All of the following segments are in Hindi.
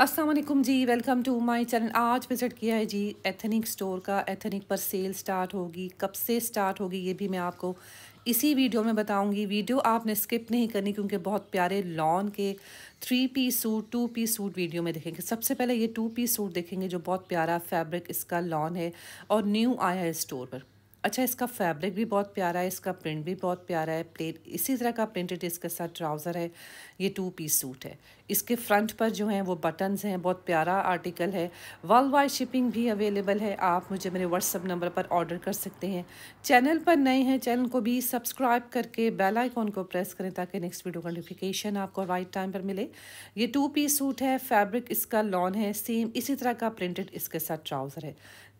असलम जी वेलकम टू माई चैनल आज विज़िट किया है जी एथनिक स्टोर का एथनिक पर सेल स्टार्ट होगी कब से स्टार्ट होगी ये भी मैं आपको इसी वीडियो में बताऊंगी वीडियो आपने स्किप नहीं करनी क्योंकि बहुत प्यारे लॉन के three P suit two P suit video में देखेंगे सबसे पहले ये टू पी सूट देखेंगे जो बहुत प्यारा फैब्रिक इसका लॉन है और न्यू आया है स्टोर पर अच्छा इसका फैब्रिक भी बहुत प्यारा है इसका प्रिंट भी बहुत प्यारा है प्लेट इसी तरह का प्रिंटेड इसके साथ ट्राउज़र है ये टू पीस सूट है इसके फ्रंट पर जो हैं वो बटन्स हैं बहुत प्यारा आर्टिकल है वर्ल्ड वाइड शिपिंग भी अवेलेबल है आप मुझे मेरे व्हाट्सअप नंबर पर ऑर्डर कर सकते हैं चैनल पर नए हैं चैनल को भी सब्सक्राइब करके बेल आइकॉन को प्रेस करें ताकि नेक्स्ट वीडियो का नोटिफिकेशन आपको राइट टाइम पर मिले ये टू पीस सूट है फैब्रिक इसका लॉन है सेम इसी तरह का प्रिंटेड इसके साथ ट्राउज़र है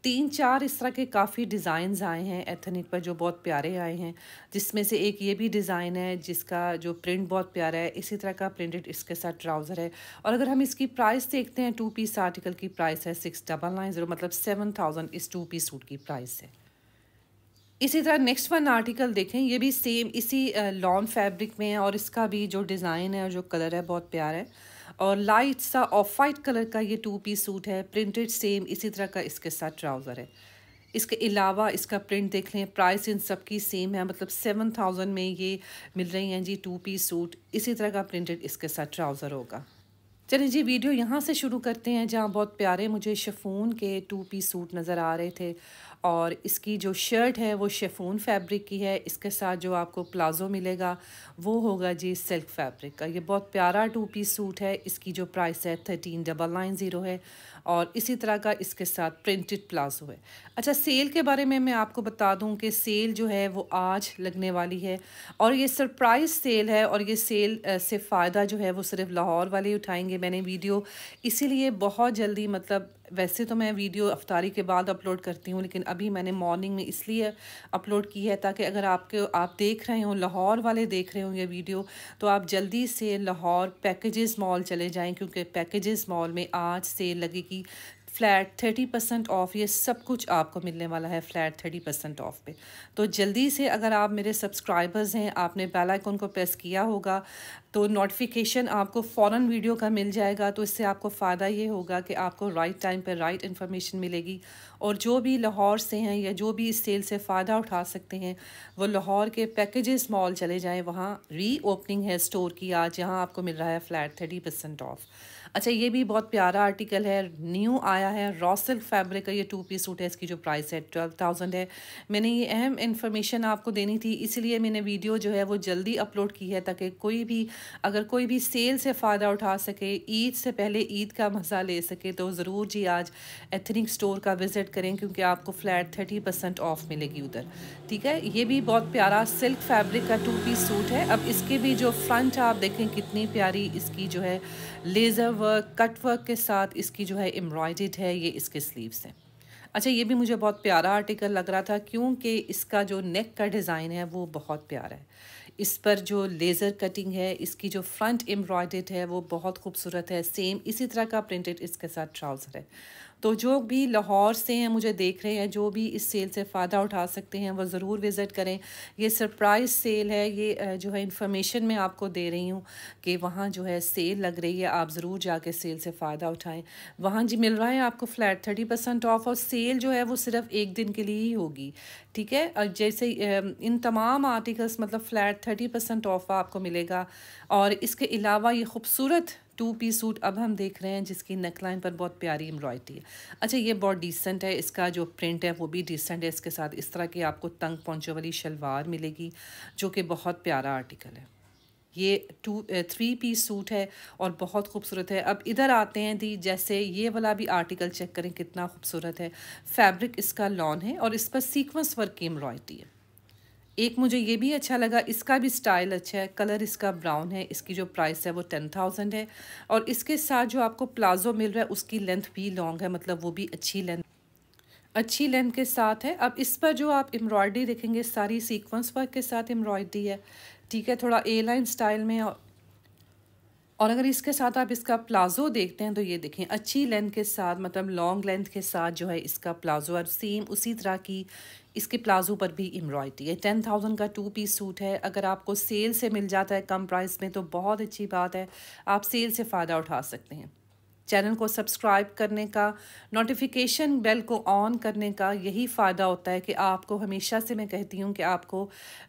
तीन चार इस तरह के काफ़ी डिज़ाइंस आए हैं एथनिक पर जो बहुत प्यारे आए हैं जिसमें से एक ये भी डिज़ाइन है जिसका जो प्रिंट बहुत प्यारा है इसी तरह का प्रिंटेड इसके साथ ट्राउज़र है और अगर हम इसकी प्राइस देखते हैं टू पीस आर्टिकल की प्राइस है सिक्स डबल नाइन ज़ीरो मतलब सेवन थाउजेंड इस टू पीस सूट की प्राइस है इसी तरह नेक्स्ट वन आर्टिकल देखें ये भी सेम इसी लॉन्ग फैब्रिक में है और इसका भी जो डिज़ाइन है और जो कलर है बहुत प्यारा है और लाइट सा ऑफ वाइट कलर का ये टू पीस सूट है प्रिंटेड सेम इसी तरह का इसके साथ ट्राउज़र है इसके अलावा इसका प्रिंट देख लें प्राइस इन सब की सेम है मतलब सेवन थाउजेंड में ये मिल रही हैं जी टू पीस सूट इसी तरह का प्रिंटेड इसके साथ ट्राउज़र होगा चलिए जी वीडियो यहाँ से शुरू करते हैं जहाँ बहुत प्यारे मुझे शेफून के टू पी सूट नज़र आ रहे थे और इसकी जो शर्ट है वो शेफून फैब्रिक की है इसके साथ जो आपको प्लाज़ो मिलेगा वो होगा जी सिल्क फैब्रिक का ये बहुत प्यारा टू पी सूट है इसकी जो प्राइस है थर्टीन डबल नाइन ज़ीरो है और इसी तरह का इसके साथ प्रिंटेड प्लाजो है अच्छा सेल के बारे में मैं आपको बता दूं कि सेल जो है वो आज लगने वाली है और ये सरप्राइज़ सेल है और ये सेल से फ़ायदा जो है वो सिर्फ लाहौर वाले उठाएंगे मैंने वीडियो इसीलिए बहुत जल्दी मतलब वैसे तो मैं वीडियो अफ्तारी के बाद अपलोड करती हूँ लेकिन अभी मैंने मॉर्निंग में इसलिए अपलोड की है ताकि अगर आपके आप देख रहे हों लाहौर वाले देख रहे हों ये वीडियो तो आप जल्दी से लाहौर पैकेजेस मॉल चले जाएँ क्योंकि पैकेजेस मॉल में आज सेल लगेगी फ्लैट थर्टी परसेंट ऑफ़ ये सब कुछ आपको मिलने वाला है फ्लैट थर्टी परसेंट ऑफ़ पे तो जल्दी से अगर आप मेरे सब्सक्राइबर्स हैं आपने बेल आइकन को प्रेस किया होगा तो नोटिफिकेशन आपको फ़ौरन वीडियो का मिल जाएगा तो इससे आपको फ़ायदा ये होगा कि आपको राइट टाइम पर राइट इन्फॉर्मेशन मिलेगी और जो भी लाहौर से हैं या जो भी इस सेल से फ़ायदा उठा सकते हैं वो लाहौर के पैकेजेस मॉल चले जाएँ वहाँ री ओपनिंग है स्टोर की आज जहाँ आपको मिल रहा है फ्लैट थर्टी परसेंट ऑफ़ अच्छा ये भी बहुत प्यारा आर्टिकल है न्यू आया है रॉ सिल्क फैब्रिक का ये टू पीस सूट है इसकी जो प्राइस है ट्वेल्व थाउजेंड है मैंने ये अहम इन्फॉर्मेशन आपको देनी थी इसलिए मैंने वीडियो जो है वो जल्दी अपलोड की है ताकि कोई भी अगर कोई भी सेल से फ़ायदा उठा सके ईद से पहले ईद का मज़ा ले सके तो ज़रूर जी आज एथनिक स्टोर का विज़िट करें क्योंकि आपको फ्लैट थर्टी परसेंट ऑफ मिलेगी उधर ठीक है ये भी बहुत प्यारा सिल्क फैब्रिक का टू पीस सूट है अब इसके भी जो फ्रंट आप देखें कितनी प्यारी इसकी जो है लेज़र वर्क कट वर्क के साथ इसकी जो है एम्ब्रॉयड है ये इसके स्लीव्स हैं अच्छा ये भी मुझे बहुत प्यारा आर्टिकल लग रहा था क्योंकि इसका जो नेक का डिज़ाइन है वो बहुत प्यारा है इस पर जो लेज़र कटिंग है इसकी जो फ्रंट एम्ब्रॉयड है वो बहुत खूबसूरत है सेम इसी तरह का प्रिंटेड इसके साथ ट्राउज़र है तो जो भी लाहौर से हैं मुझे देख रहे हैं जो भी इस सेल से फ़ायदा उठा सकते हैं वो ज़रूर विज़िट करें ये सरप्राइज़ सेल है ये जो है इन्फॉर्मेशन मैं आपको दे रही हूँ कि वहाँ जो है सेल लग रही है आप ज़रूर जाके सेल से फ़ायदा उठाएँ वहाँ जी मिल रहा है आपको फ्लैट थर्टी परसेंट ऑफ और सेल जो है वो सिर्फ एक दिन के लिए ही होगी ठीक है और जैसे इन तमाम आर्टिकल्स मतलब फ्लैट थर्टी परसेंट ऑफ आपको मिलेगा और इसके अलावा ये खूबसूरत टू पीस सूट अब हम देख रहे हैं जिसकी नेकलाइन पर बहुत प्यारी एम्ब्रॉयडरी है अच्छा ये बहुत डिसेंट है इसका जो प्रिंट है वो भी डिसेंट है इसके साथ इस तरह की आपको तंग पहुँचे वाली शलवार मिलेगी जो कि बहुत प्यारा आर्टिकल है ये टू थ्री पीस सूट है और बहुत खूबसूरत है अब इधर आते हैं दी जैसे ये वाला भी आर्टिकल चेक करें कितना खूबसूरत है फैब्रिक इसका लॉन है और इस पर सीक्वेंस वर्क की एम्ब्रॉयडरी है एक मुझे ये भी अच्छा लगा इसका भी स्टाइल अच्छा है कलर इसका ब्राउन है इसकी जो प्राइस है वो टेन थाउजेंड है और इसके साथ जो आपको प्लाजो मिल रहा है उसकी लेंथ भी लॉन्ग है मतलब वो भी अच्छी लेंथ अच्छी लेंथ के साथ है अब इस पर जो आप एम्ब्रॉयडरी देखेंगे सारी सीक्वेंस वर्क के साथ एम्ब्रॉयडरी है ठीक है थोड़ा ए लाइन स्टाइल में और अगर इसके साथ आप इसका प्लाजो देखते हैं तो ये देखें अच्छी लेंथ के साथ मतलब लॉन्ग लेंथ के साथ जो है इसका प्लाजो और सेम उसी तरह की इसके प्लाजो पर भी एम्ब्रॉयडरी है टेन थाउजेंड का टू पीस सूट है अगर आपको सेल से मिल जाता है कम प्राइस में तो बहुत अच्छी बात है आप सेल से फ़ायदा उठा सकते हैं चैनल को सब्सक्राइब करने का नोटिफिकेशन बेल को ऑन करने का यही फ़ायदा होता है कि आपको हमेशा से मैं कहती हूँ कि आपको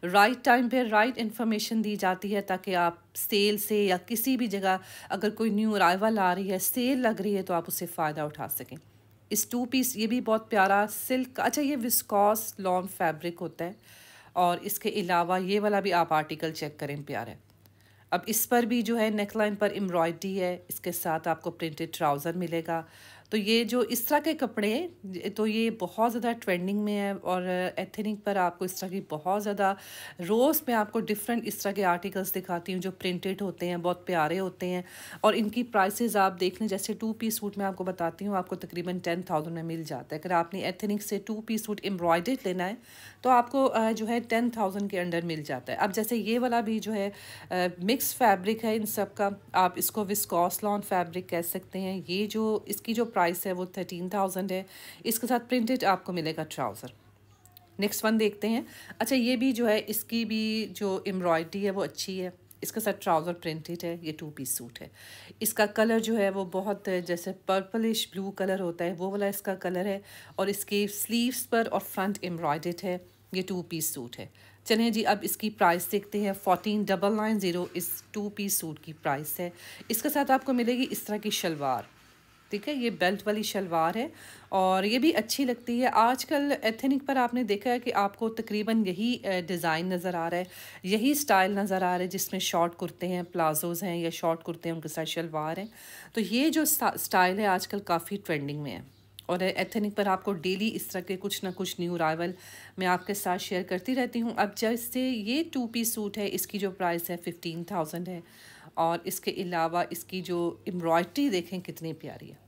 राइट टाइम पे राइट इन्फॉर्मेशन दी जाती है ताकि आप सेल से या किसी भी जगह अगर कोई न्यू अराइवल आ रही है सेल लग रही है तो आप उससे फ़ायदा उठा सकें इस टू पीस ये भी बहुत प्यारा सिल्क अच्छा ये विस्कॉस लॉन्ग फैब्रिक होता है और इसके अलावा ये वाला भी आप आर्टिकल चेक करें प्यारा अब इस पर भी जो है नेकलाइन पर एम्ब्रॉयड्री है इसके साथ आपको प्रिंटेड ट्राउज़र मिलेगा तो ये जो इस तरह के कपड़े तो ये बहुत ज़्यादा ट्रेंडिंग में है और एथेनिक पर आपको इस तरह की बहुत ज़्यादा रोज़ मैं आपको डिफरेंट इस तरह के आर्टिकल्स दिखाती हूँ जो प्रिंटेड होते हैं बहुत प्यारे होते हैं और इनकी प्राइसेस आप देख लें जैसे टू पीस सूट मैं आपको बताती हूँ आपको तकरीबन टेन थाउजेंड में मिल जाता है अगर आपने एथेनिक से टू पीस सूट एम्ब्रॉयड लेना है तो आपको जो है टेन थाउजेंड के अंडर मिल जाता है अब जैसे ये वाला भी जो है मिक्स फैब्रिक है इन सब का आप इसको विस्कॉस लॉन फैब्रिक कह सकते हैं ये जो इसकी जो प्राइस प्राइस है वो थर्टीन थाउजेंड है इसके साथ प्रिंटेड आपको मिलेगा ट्राउज़र नेक्स्ट वन देखते हैं अच्छा ये भी जो है इसकी भी जो एम्ब्रॉयडरी है वो अच्छी है इसके साथ ट्राउज़र प्रिंटेड है ये टू पीस सूट है इसका कलर जो है वो बहुत जैसे पर्पलिश ब्लू कलर होता है वो वाला इसका कलर है और इसके स्लीव्स पर और फ्रंट एम्ब्रॉयडेड है ये टू पीस सूट है चलें जी अब इसकी प्राइस देखते हैं फोर्टीन डबल नाइन ज़ीरो इस टू पीस सूट की प्राइस है इसके साथ आपको मिलेगी इस तरह की शलवार ठीक है ये बेल्ट वाली शलवार है और ये भी अच्छी लगती है आजकल एथेनिक पर आपने देखा है कि आपको तकरीबन यही डिज़ाइन नज़र आ रहा है यही स्टाइल नज़र आ रहा है जिसमें शॉर्ट कुर्ते हैं प्लाजोज़ हैं या शॉर्ट कुर्ते हैं उनके साथ शलवार हैं तो ये जो स्टाइल है आजकल काफ़ी ट्रेंडिंग में है और एथेनिक पर आपको डेली इस तरह के कुछ ना कुछ न्यू अराइवल मैं आपके साथ शेयर करती रहती हूँ अब जैसे ये टू पी सूट है इसकी जो प्राइस है फिफ्टीन थाउजेंड है और इसके अलावा इसकी जो एम्ब्रॉयड्री देखें कितनी प्यारी है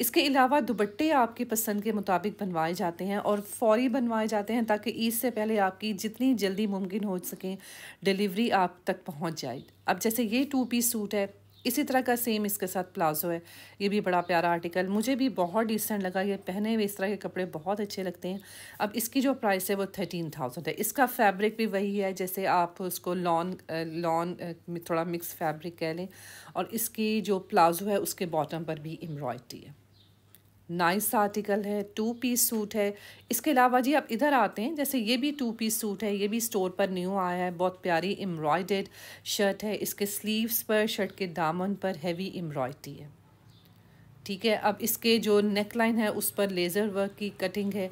इसके अलावा दुबट्टे आपकी पसंद के मुताबिक बनवाए जाते हैं और फौरी बनवाए जाते हैं ताकि ईद से पहले आपकी जितनी जल्दी मुमकिन हो सकें डिलीवरी आप तक पहुंच जाए अब जैसे ये टू पीस सूट है इसी तरह का सेम इसके साथ प्लाजो है ये भी बड़ा प्यारा आर्टिकल मुझे भी बहुत डिसेंट लगा ये पहने हुए इस तरह के कपड़े बहुत अच्छे लगते हैं अब इसकी जो प्राइस है वो थर्टीन थाउजेंड है इसका फैब्रिक भी वही है जैसे आप उसको लॉन लॉन थोड़ा मिक्स फैब्रिक कह लें और इसकी जो प्लाजो है उसके बॉटम पर भी एम्ब्रॉयड्री है नाइस आर्टिकल है टू पीस सूट है इसके अलावा जी आप इधर आते हैं जैसे ये भी टू पीस सूट है ये भी स्टोर पर न्यू आया है बहुत प्यारी एम्ब्रॉयडेड शर्ट है इसके स्लीव्स पर शर्ट के दामन पर हैवी एम्ब्रॉयडरी है ठीक है अब इसके जो नेक लाइन है उस पर लेज़र वर्क की कटिंग है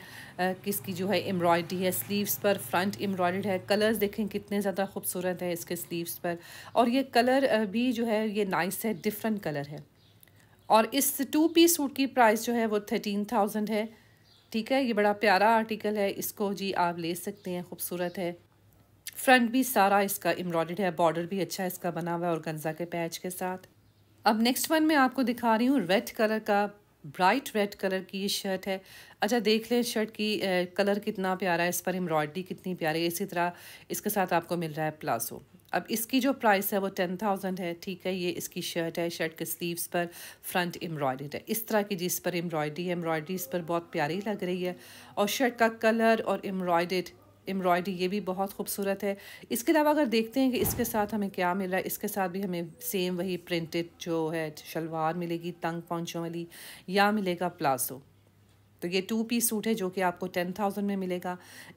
किसकी जो है एम्ब्रॉयडरी है स्लीव्स पर फ्रंट एम्ब्रॉयड है कलर्स देखें कितने ज़्यादा खूबसूरत है इसके स्लीव्स पर और ये कलर भी जो है ये नाइस है डिफरेंट कलर है और इस टू पीस सूट की प्राइस जो है वो थर्टीन थाउजेंड है ठीक है ये बड़ा प्यारा आर्टिकल है इसको जी आप ले सकते हैं खूबसूरत है फ्रंट भी सारा इसका एम्ब्रॉयड है बॉर्डर भी अच्छा इसका बना हुआ है और गंजा के पैच के साथ अब नेक्स्ट वन मैं आपको दिखा रही हूँ रेड कलर का ब्राइट रेड कलर की ये शर्ट है अच्छा देख लें शर्ट की ए, कलर कितना प्यारा है इस पर एम्ब्रॉयडरी कितनी प्यारी है इसी तरह इसके साथ आपको मिल रहा है प्लाजो अब इसकी जो प्राइस है वो टेन थाउजेंड है ठीक है ये इसकी शर्ट है शर्ट के स्लीव्स पर फ्रंट एम्ब्रॉयड है इस तरह की जिस पर एम्ब्रॉयडरी एम्ब्रॉयडरी इस पर बहुत प्यारी लग रही है और शर्ट का कलर और एम्ब्रॉयड एम्ब्रॉयडरी ये भी बहुत खूबसूरत है इसके अलावा अगर देखते हैं कि इसके साथ हमें क्या मिल रहा है इसके साथ भी हमें सेम वही प्रिंटेड जो है शलवार मिलेगी तंग पहुँचों वाली या मिलेगा प्लाजो तो ये टू पीस सूट है जो कि आपको टेन थाउजेंड में मिलेगा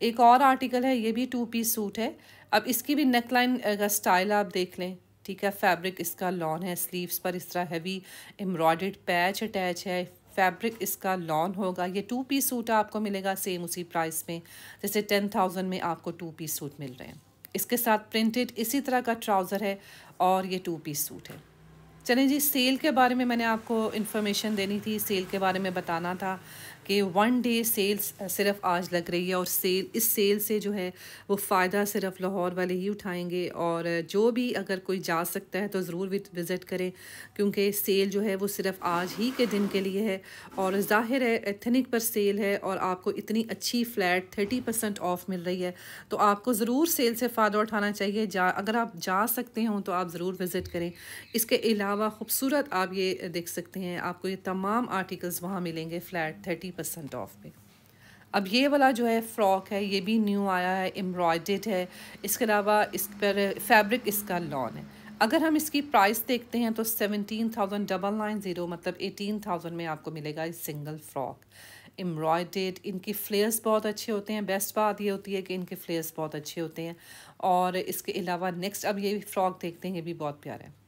एक और आर्टिकल है ये भी टू पीस सूट है अब इसकी भी नेक लाइन का स्टाइल आप देख लें ठीक है फैब्रिक इसका लॉन है स्लीव्स पर इस तरह हैवी एम्ब्रॉयड पैच अटैच है फैब्रिक इसका लॉन होगा ये टू पीस सूट आपको मिलेगा सेम उसी प्राइस में जैसे टेन थाउजेंड में आपको टू पीस सूट मिल रहे हैं इसके साथ प्रिंटेड इसी तरह का ट्राउज़र है और ये टू पीस सूट है चलें जी सेल के बारे में मैंने आपको इन्फॉर्मेशन देनी थी सेल के बारे में बताना था कि वन डे सेल्स सिर्फ आज लग रही है और सेल इस सेल से जो है वो फ़ायदा सिर्फ लाहौर वाले ही उठाएंगे और जो भी अगर कोई जा सकता है तो ज़रूर विज़िट करें क्योंकि सेल जो है वो सिर्फ आज ही के दिन के लिए है और ज़ाहिर है एथनिक पर सेल है और आपको इतनी अच्छी फ़्लैट थर्टी परसेंट ऑफ मिल रही है तो आपको ज़रूर सेल से फ़ायदा उठाना चाहिए जा अगर आप जा सकते हों तो आप ज़रूर विज़िट करें इसके अलावा खूबसूरत आप ये देख सकते हैं आपको ये तमाम आर्टिकल्स वहाँ मिलेंगे फ़्लैट थर्टी परसेंट ऑफ पे अब ये वाला जो है फ्रॉक है ये भी न्यू आया है एम्ब्रॉयडेड है इसके अलावा इस पर फैब्रिक इसका लॉन है अगर हम इसकी प्राइस देखते हैं तो seventeen thousand double nine zero मतलब एटीन थाउजेंड में आपको मिलेगा इस सिंगल फ्रॉक एम्ब्रॉयडेड इनके फ्लेयर्स बहुत अच्छे होते हैं बेस्ट बात ये होती है कि इनके फ्लेयर्स बहुत अच्छे होते हैं और इसके अलावा नेक्स्ट अब ये फ्रॉक देखते हैं ये भी बहुत प्यारा है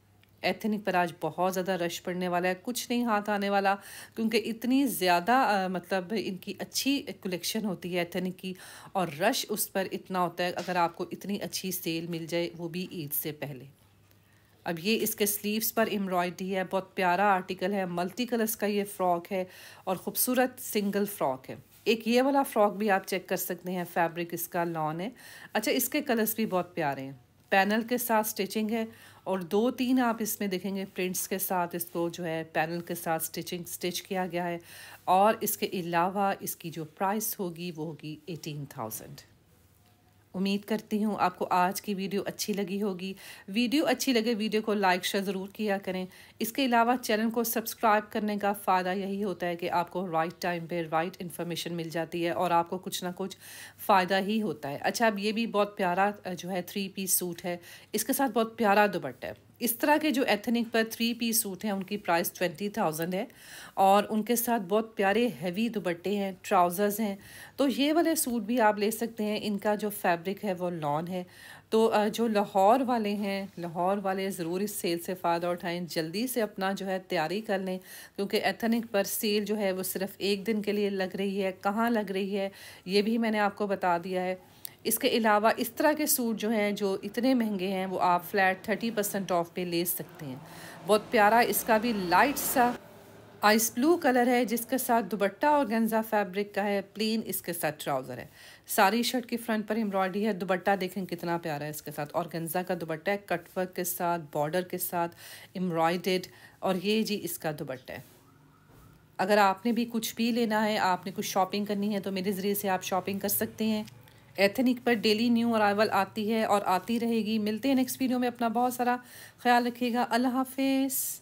एथनिक पर आज बहुत ज़्यादा रश पड़ने वाला है कुछ नहीं हाथ आने वाला क्योंकि इतनी ज़्यादा मतलब इनकी अच्छी कलेक्शन होती है एथनिक की और रश उस पर इतना होता है अगर आपको इतनी अच्छी सेल मिल जाए वो भी ईद से पहले अब ये इसके स्लीव्स पर एम्ब्रॉयडरी है बहुत प्यारा आर्टिकल है मल्टी कलर्स का ये फ्रॉक है और ख़ूबसूरत सिंगल फ्रॉक है एक ये वाला फ्रॉक भी आप चेक कर सकते हैं फैब्रिक इसका लॉन है अच्छा इसके कलर्स भी बहुत प्यारे हैं पैनल के साथ स्टिचिंग है और दो तीन आप इसमें देखेंगे प्रिंट्स के साथ इसको जो है पैनल के साथ स्टिचिंग स्टिच किया गया है और इसके अलावा इसकी जो प्राइस होगी वो होगी एटीन थाउजेंड उम्मीद करती हूँ आपको आज की वीडियो अच्छी लगी होगी वीडियो अच्छी लगे वीडियो को लाइक शेयर ज़रूर किया करें इसके अलावा चैनल को सब्सक्राइब करने का फ़ायदा यही होता है कि आपको राइट टाइम पे राइट इन्फॉर्मेशन मिल जाती है और आपको कुछ ना कुछ फ़ायदा ही होता है अच्छा अब ये भी बहुत प्यारा जो है थ्री पीस सूट है इसके साथ बहुत प्यारा दुपट्टा है इस तरह के जो एथनिक पर थ्री पीस सूट हैं उनकी प्राइस ट्वेंटी थाउजेंड है और उनके साथ बहुत प्यारे हैवी दुबट्टे हैं ट्राउज़र्स हैं तो ये वाले सूट भी आप ले सकते हैं इनका जो फैब्रिक है वो लॉन है तो जो लाहौर वाले हैं लाहौर वाले ज़रूर इस सेल से फ़ायदा उठाएं जल्दी से अपना जो है तैयारी कर लें क्योंकि एथनिक पर सेल जो है वो सिर्फ़ एक दिन के लिए लग रही है कहाँ लग रही है ये भी मैंने आपको बता दिया है इसके अलावा इस तरह के सूट जो हैं जो इतने महंगे हैं वो आप फ्लैट थर्टी परसेंट ऑफ पे ले सकते हैं बहुत प्यारा इसका भी लाइट सा आइस ब्लू कलर है जिसके साथ दुबट्टा और गेंजा फैब्रिक का है प्लेन इसके साथ ट्राउज़र है सारी शर्ट की फ्रंट पर एम्ब्रॉयडरी है दुबट्टा देखें कितना प्यारा है इसके साथ और गेंजा का दुबट्टा है कटवर्क के साथ बॉर्डर के साथ एम्ब्रॉयडेड और ये जी इसका दुबट्टा है अगर आपने भी कुछ भी लेना है आपने कुछ शॉपिंग करनी है तो मेरे ज़रिए से आप शॉपिंग कर सकते हैं एथनिक पर डेली न्यू अराइवल आती है और आती रहेगी मिलते हैं नेक्स्ट वीडियो में अपना बहुत सारा ख्याल रखिएगा अल्लाह हाफिज़